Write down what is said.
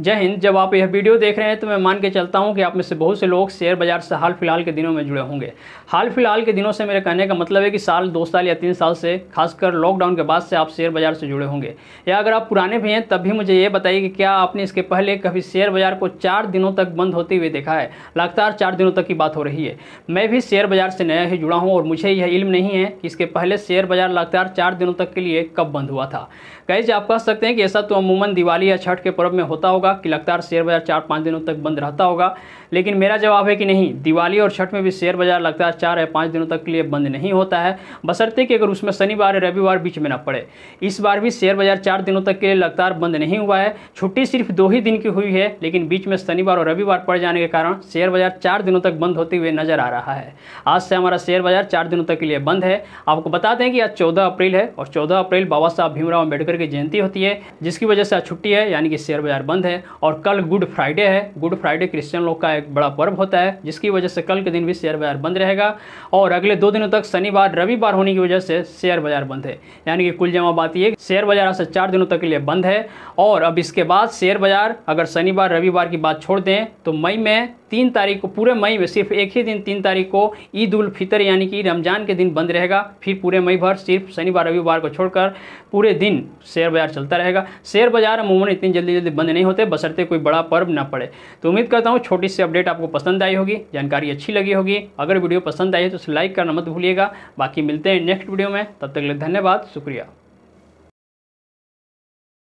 जय हिंद जब आप यह वीडियो देख रहे हैं तो मैं मान के चलता हूं कि आप में से बहुत से लोग शेयर बाजार से हाल फिलहाल के दिनों में जुड़े होंगे हाल फिलहाल के दिनों से मेरे कहने का मतलब है कि साल दो साल या तीन साल से खासकर लॉकडाउन के बाद से आप शेयर बाजार से जुड़े होंगे या अगर आप पुराने भी हैं तब भी मुझे ये बताइए कि क्या आपने इसके पहले कभी शेयर बाजार को चार दिनों तक बंद होते हुए देखा है लगातार चार दिनों तक की बात हो रही है मैं भी शेयर बाजार से नया ही जुड़ा हूँ और मुझे यह इल्म नहीं है कि इसके पहले शेयर बाजार लगातार चार दिनों तक के लिए कब बंद हुआ था कहीं आप कह सकते हैं कि ऐसा तो अमूमन दिवाली या छठ के पर्व में होता होगा होगा कि लगातार शेयर बाज़ार चार पाँच दिनों तक बंद रहता होगा लेकिन मेरा जवाब है कि नहीं दिवाली और छठ में भी शेयर बाज़ार लगातार चार या पाँच दिनों तक के लिए बंद नहीं होता है बसरते कि अगर उसमें शनिवार या रविवार बीच में ना पड़े इस बार भी शेयर बाज़ार चार दिनों तक के लिए लगातार बंद नहीं हुआ है छुट्टी सिर्फ दो ही दिन की हुई है लेकिन बीच में शनिवार और रविवार पड़ जाने के कारण शेयर बाज़ार चार दिनों तक बंद होते हुए नजर आ रहा है आज से हमारा शेयर बाज़ार चार दिनों तक के लिए बंद है आपको बता दें कि आज चौदह अप्रैल है और चौदह अप्रैल बाबा साहब भीमराव अम्बेडकर की जयंती होती है जिसकी वजह से आज छुट्टी है यानी कि शेयर बाज़ार बंद है हैं और कल गुड फ्राइडे है गुड फ्राइडे क्रिश्चियन लोग का एक बड़ा पर्व होता है जिसकी वजह से कल के दिन भी शेयर बाजार बंद रहेगा और अगले दो दिनों तक शनिवार रविवार होने की वजह से शेयर बाजार बंद है यानी कि कुल जमा बात यह शेयर बाजार आज से चार दिनों तक के लिए बंद है और अब इसके बाद शेयर बाजार अगर शनिवार रविवार की बात छोड़ दें तो मई में तीन तारीख को पूरे मई में सिर्फ एक ही दिन तीन तारीख को ईद उल फितर यानी कि रमज़ान के दिन बंद रहेगा फिर पूरे मई भर सिर्फ शनिवार रविवार को छोड़कर पूरे दिन शेयर बाज़ार चलता रहेगा शेयर बाज़ार अमूमन इतनी जल्दी जल्दी बंद नहीं होते बसरते कोई बड़ा पर्व ना पड़े तो उम्मीद करता हूँ छोटी सी अपडेट आपको पसंद आई होगी जानकारी अच्छी लगी होगी अगर वीडियो पसंद आई तो उसे लाइक करना मत भूलिएगा बाकी मिलते हैं नेक्स्ट वीडियो में तब तक के लिए धन्यवाद शुक्रिया